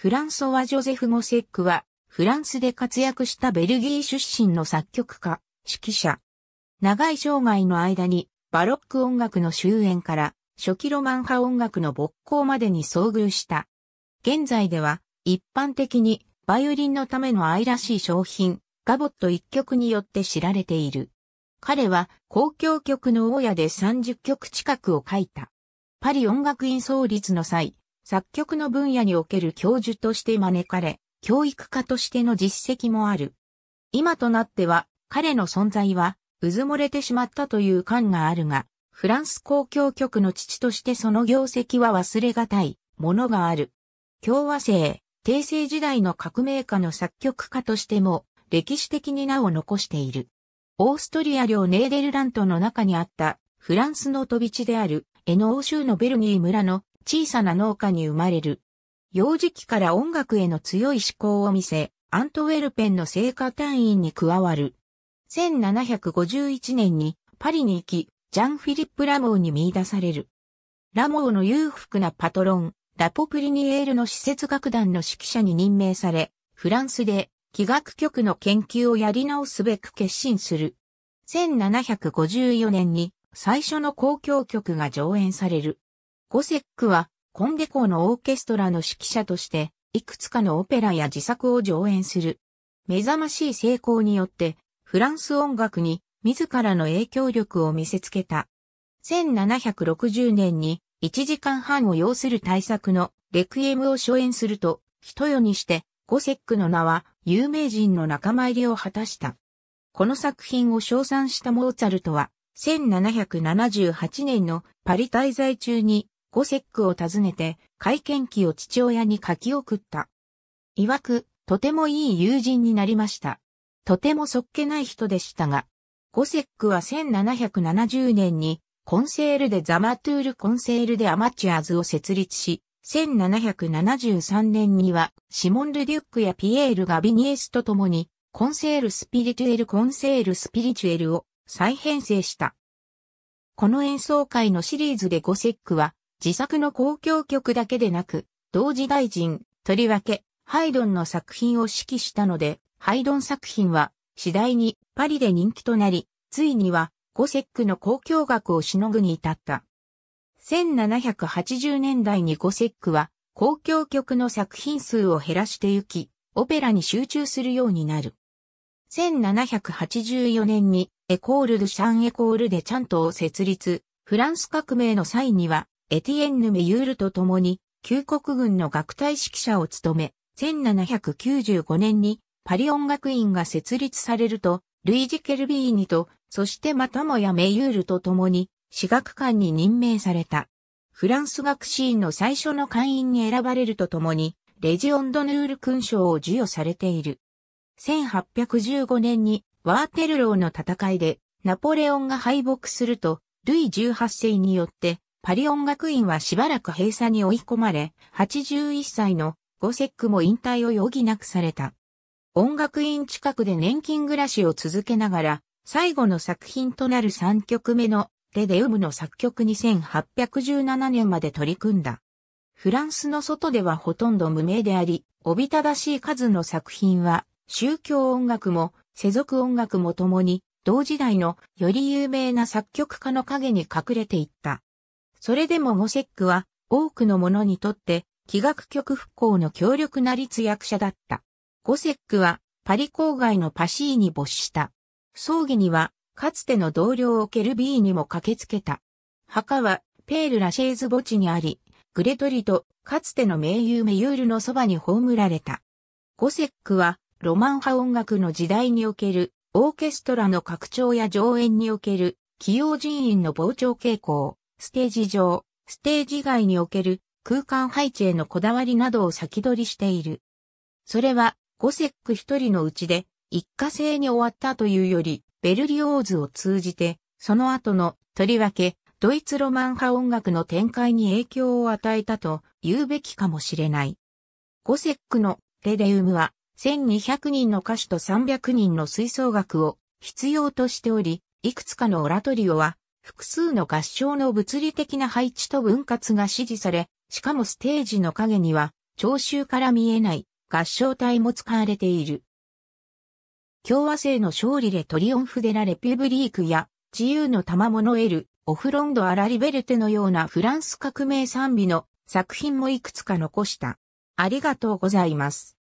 フランソワ・ジョゼフ・ゴセックは、フランスで活躍したベルギー出身の作曲家、指揮者。長い生涯の間に、バロック音楽の終焉から、初期ロマン派音楽の勃興までに遭遇した。現在では、一般的に、バイオリンのための愛らしい商品、ガボット一曲によって知られている。彼は公共曲の大家で30曲近くを書いた。パリ音楽院創立の際、作曲の分野における教授として招かれ、教育家としての実績もある。今となっては、彼の存在は、うずもれてしまったという感があるが、フランス公共局の父としてその業績は忘れがたいものがある。共和制、帝政時代の革命家の作曲家としても歴史的に名を残している。オーストリア領ネーデルラントの中にあったフランスの飛び地であるエノー州のベルギー村の小さな農家に生まれる。幼児期から音楽への強い思考を見せ、アントウェルペンの聖歌隊員に加わる。1751年にパリに行き、ジャン・フィリップ・ラモーに見出される。ラモーの裕福なパトロン、ラポプリニエールの施設楽団の指揮者に任命され、フランスで気学局の研究をやり直すべく決心する。1754年に最初の公共曲が上演される。ゴセックは、コンデコのオーケストラの指揮者として、いくつかのオペラや自作を上演する。目覚ましい成功によって、フランス音楽に自らの影響力を見せつけた。1760年に1時間半を要する大作のレクイエムを初演すると、一世にして、ゴセックの名は有名人の仲間入りを果たした。この作品を称賛したモーツァルトは、1778年のパリ滞在中にゴセックを訪ねて、会見記を父親に書き送った。曰く、とてもいい友人になりました。とてもそっけない人でしたが、ゴセックは1770年に、コンセールでザマトゥールコンセールでアマチュアーズを設立し、1773年には、シモン・ルデュックやピエール・ガビニエスと共に、コンセール・スピリチュエル・コンセール・スピリチュエルを再編成した。この演奏会のシリーズでゴセックは、自作の公共曲だけでなく、同時大臣、とりわけ、ハイドンの作品を指揮したので、ハイドン作品は、次第にパリで人気となり、ついには、ゴセックの公共楽をしのぐに至った。1780年代にゴセックは、公共曲の作品数を減らしてゆき、オペラに集中するようになる。1784年に、エコール・ドシャン・エコール・でチャントを設立、フランス革命の際には、エティエンヌ・メユールと共に、旧国軍の学隊指揮者を務め、1795年にパリ音楽院が設立されると、ルイジ・ケルビーニと、そしてまたもやメユールと共に、私学館に任命された。フランス学士院の最初の会員に選ばれるとともに、レジオンドヌール勲章を授与されている。1815年にワーテルローの戦いでナポレオンが敗北すると、ルイ18世によってパリ音楽院はしばらく閉鎖に追い込まれ、81歳のゴセックも引退を余儀なくされた。音楽院近くで年金暮らしを続けながら、最後の作品となる3曲目のレデウムの作曲に1 8 1 7年まで取り組んだ。フランスの外ではほとんど無名であり、おびただしい数の作品は、宗教音楽も世俗音楽もともに、同時代のより有名な作曲家の影に隠れていった。それでもゴセックは多くの者にとって気学局復興の強力な立役者だった。ゴセックはパリ郊外のパシーに没した。葬儀にはかつての同僚をケルビーにも駆けつけた。墓はペール・ラシェーズ墓地にあり、グレトリとかつての名優メユールのそばに葬られた。ゴセックはロマン派音楽の時代におけるオーケストラの拡張や上演における起用人員の膨張傾向、ステージ上、ステージ外における空間配置へのこだわりなどを先取りしている。それは、ゴセック一人のうちで、一過性に終わったというより、ベルリオーズを通じて、その後の、とりわけ、ドイツロマン派音楽の展開に影響を与えたと言うべきかもしれない。ゴセックのレデウムは、1200人の歌手と300人の吹奏楽を必要としており、いくつかのオラトリオは複数の合唱の物理的な配置と分割が指示され、しかもステージの影には、聴衆から見えない合唱体も使われている。共和制の勝利でトリオンフデラレピュブリークや、自由の賜物エル、オフロンド・アラリベルテのようなフランス革命賛美の作品もいくつか残した。ありがとうございます。